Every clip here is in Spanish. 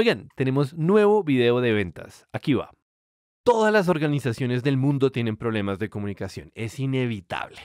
Oigan, tenemos nuevo video de ventas. Aquí va. Todas las organizaciones del mundo tienen problemas de comunicación. Es inevitable.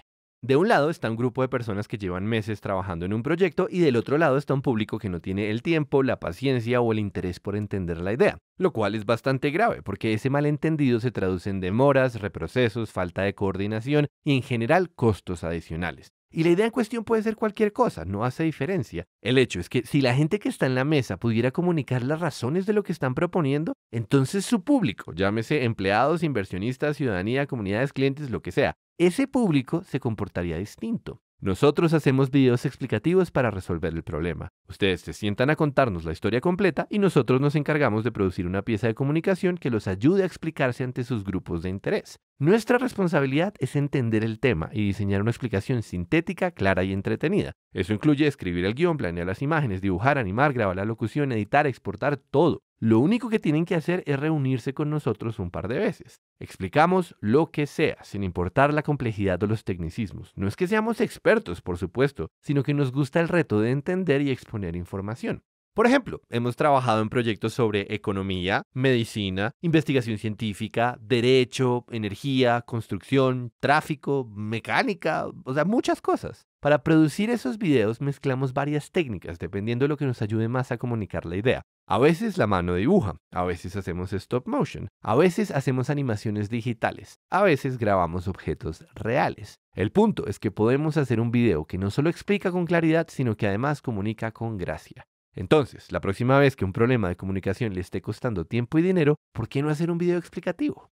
De un lado está un grupo de personas que llevan meses trabajando en un proyecto y del otro lado está un público que no tiene el tiempo, la paciencia o el interés por entender la idea, lo cual es bastante grave porque ese malentendido se traduce en demoras, reprocesos, falta de coordinación y en general costos adicionales. Y la idea en cuestión puede ser cualquier cosa, no hace diferencia. El hecho es que si la gente que está en la mesa pudiera comunicar las razones de lo que están proponiendo, entonces su público, llámese empleados, inversionistas, ciudadanía, comunidades, clientes, lo que sea, ese público se comportaría distinto. Nosotros hacemos videos explicativos para resolver el problema. Ustedes se sientan a contarnos la historia completa y nosotros nos encargamos de producir una pieza de comunicación que los ayude a explicarse ante sus grupos de interés. Nuestra responsabilidad es entender el tema y diseñar una explicación sintética, clara y entretenida. Eso incluye escribir el guión, planear las imágenes, dibujar, animar, grabar la locución, editar, exportar, todo. Lo único que tienen que hacer es reunirse con nosotros un par de veces. Explicamos lo que sea, sin importar la complejidad o los tecnicismos. No es que seamos expertos, por supuesto, sino que nos gusta el reto de entender y exponer información. Por ejemplo, hemos trabajado en proyectos sobre economía, medicina, investigación científica, derecho, energía, construcción, tráfico, mecánica, o sea, muchas cosas. Para producir esos videos mezclamos varias técnicas, dependiendo de lo que nos ayude más a comunicar la idea. A veces la mano dibuja, a veces hacemos stop motion, a veces hacemos animaciones digitales, a veces grabamos objetos reales. El punto es que podemos hacer un video que no solo explica con claridad, sino que además comunica con gracia. Entonces, la próxima vez que un problema de comunicación le esté costando tiempo y dinero, ¿por qué no hacer un video explicativo?